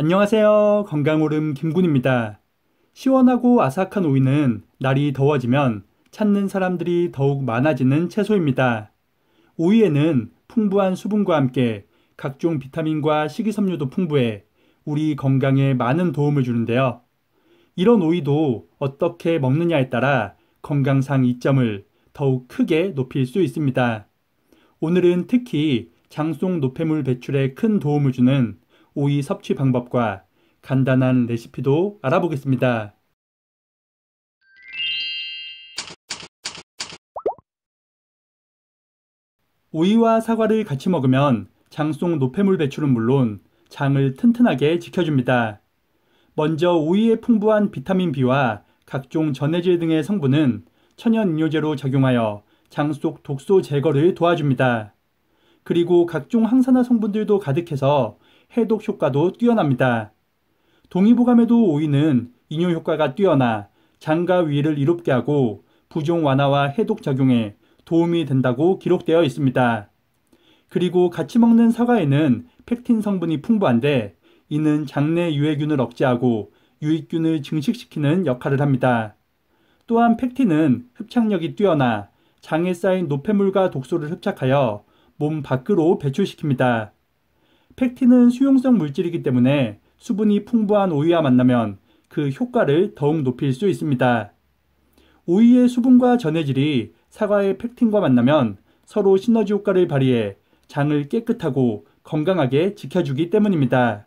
안녕하세요. 건강오름 김군입니다. 시원하고 아삭한 오이는 날이 더워지면 찾는 사람들이 더욱 많아지는 채소입니다. 오이에는 풍부한 수분과 함께 각종 비타민과 식이섬유도 풍부해 우리 건강에 많은 도움을 주는데요. 이런 오이도 어떻게 먹느냐에 따라 건강상 이점을 더욱 크게 높일 수 있습니다. 오늘은 특히 장송 노폐물 배출에 큰 도움을 주는 오이 섭취 방법과 간단한 레시피도 알아보겠습니다. 오이와 사과를 같이 먹으면 장 속 노폐물 배출은 물론 장을 튼튼하게 지켜줍니다. 먼저 오이의 풍부한 비타민 B와 각종 전해질 등의 성분은 천연 음료제로 적용하여 장 속 독소 제거를 도와줍니다. 그리고 각종 항산화 성분들도 가득해서 해독 효과도 뛰어납니다. 동의보감에도 오이는 이뇨 효과가 뛰어나 장과 위를 이롭게 하고 부종 완화와 해독 작용에 도움이 된다고 기록되어 있습니다. 그리고 같이 먹는 사과에는 펙틴 성분이 풍부한데 이는 장내 유해균을 억제하고 유익균을 증식시키는 역할을 합니다. 또한 펙틴은 흡착력이 뛰어나 장에 쌓인 노폐물과 독소를 흡착하여 몸 밖으로 배출시킵니다. 팩틴은 수용성 물질이기 때문에 수분이 풍부한 오이와 만나면 그 효과를 더욱 높일 수 있습니다. 오이의 수분과 전해질이 사과의 팩틴과 만나면 서로 시너지 효과를 발휘해 장을 깨끗하고 건강하게 지켜주기 때문입니다.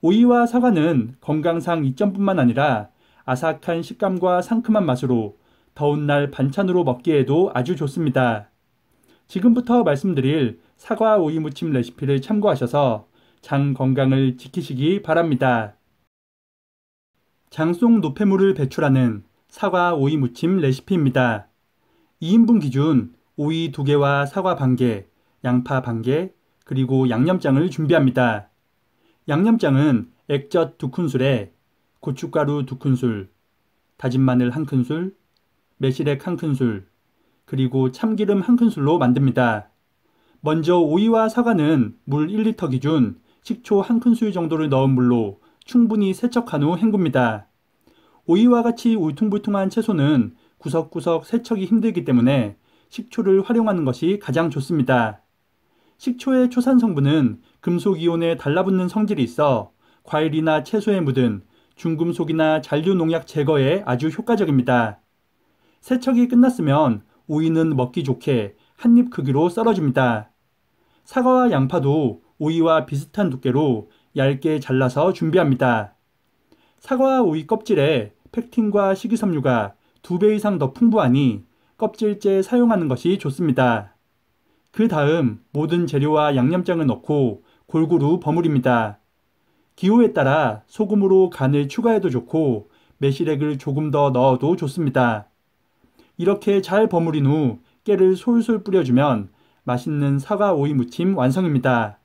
오이와 사과는 건강상 이점뿐만 아니라 아삭한 식감과 상큼한 맛으로 더운 날 반찬으로 먹기에도 아주 좋습니다. 지금부터 말씀드릴 사과 오이 무침 레시피를 참고하셔서 장 건강을 지키시기 바랍니다. 장 속 노폐물을 배출하는 사과 오이 무침 레시피입니다. 2인분 기준 오이 2개와 사과 반개, 양파 반개, 그리고 양념장을 준비합니다. 양념장은 액젓 2큰술에 고춧가루 2큰술, 다진 마늘 1큰술, 매실액 1큰술, 그리고 참기름 1큰술로 만듭니다. 먼저 오이와 사과는 물 1리터 기준 식초 한 큰술 정도를 넣은 물로 충분히 세척한 후 헹굽니다. 오이와 같이 울퉁불퉁한 채소는 구석구석 세척이 힘들기 때문에 식초를 활용하는 것이 가장 좋습니다. 식초의 초산 성분은 금속이온에 달라붙는 성질이 있어 과일이나 채소에 묻은 중금속이나 잔류 농약 제거에 아주 효과적입니다. 세척이 끝났으면 오이는 먹기 좋게 한입 크기로 썰어줍니다. 사과와 양파도 오이와 비슷한 두께로 얇게 잘라서 준비합니다. 사과와 오이 껍질에 팩틴과 식이섬유가 두 배 이상 더 풍부하니 껍질째 사용하는 것이 좋습니다. 그 다음 모든 재료와 양념장을 넣고 골고루 버무립니다. 기호에 따라 소금으로 간을 추가해도 좋고 매실액을 조금 더 넣어도 좋습니다. 이렇게 잘 버무린 후 집게를 솔솔 뿌려주면 맛있는 사과 오이 무침 완성입니다.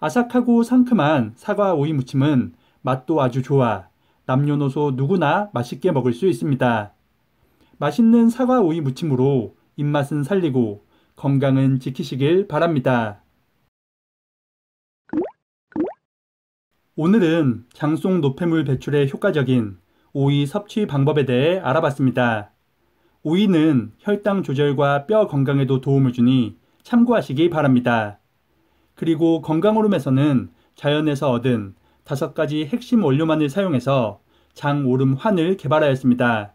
아삭하고 상큼한 사과 오이 무침은 맛도 아주 좋아 남녀노소 누구나 맛있게 먹을 수 있습니다. 맛있는 사과 오이 무침으로 입맛은 살리고 건강은 지키시길 바랍니다. 오늘은 장송 노폐물 배출에 효과적인 오이 섭취 방법에 대해 알아봤습니다. 오이는 혈당 조절과 뼈 건강에도 도움을 주니 참고하시기 바랍니다. 그리고 건강오름에서는 자연에서 얻은 다섯 가지 핵심 원료만을 사용해서 장오름 환을 개발하였습니다.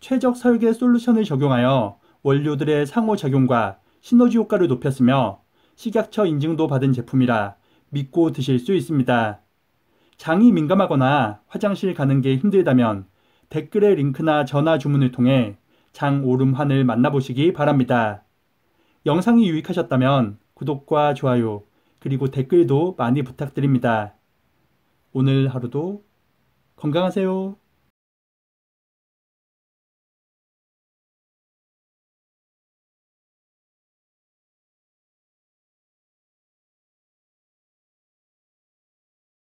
최적 설계 솔루션을 적용하여 원료들의 상호작용과 시너지 효과를 높였으며 식약처 인증도 받은 제품이라 믿고 드실 수 있습니다. 장이 민감하거나 화장실 가는 게 힘들다면 댓글의 링크나 전화 주문을 통해 장오름환을 만나보시기 바랍니다. 영상이 유익하셨다면 구독과 좋아요 그리고 댓글도 많이 부탁드립니다. 오늘 하루도 건강하세요.